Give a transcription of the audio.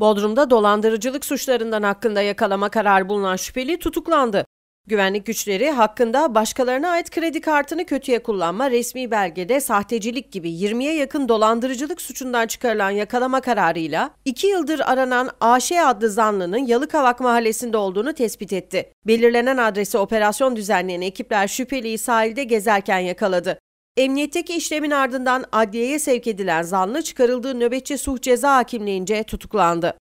Bodrum'da dolandırıcılık suçlarından hakkında yakalama kararı bulunan şüpheli tutuklandı. Güvenlik güçleri hakkında başkalarına ait kredi kartını kötüye kullanma, resmi belgede sahtecilik gibi 20'ye yakın dolandırıcılık suçundan çıkarılan yakalama kararıyla 2 yıldır aranan AŞ adlı zanlının Yalıkavak mahallesinde olduğunu tespit etti. Belirlenen adrese operasyon düzenleyen ekipler şüpheliyi sahilde gezerken yakaladı. Emniyetteki işlemin ardından adliyeye sevk edilen zanlı çıkarıldığı nöbetçi suh ceza hakimliğince tutuklandı.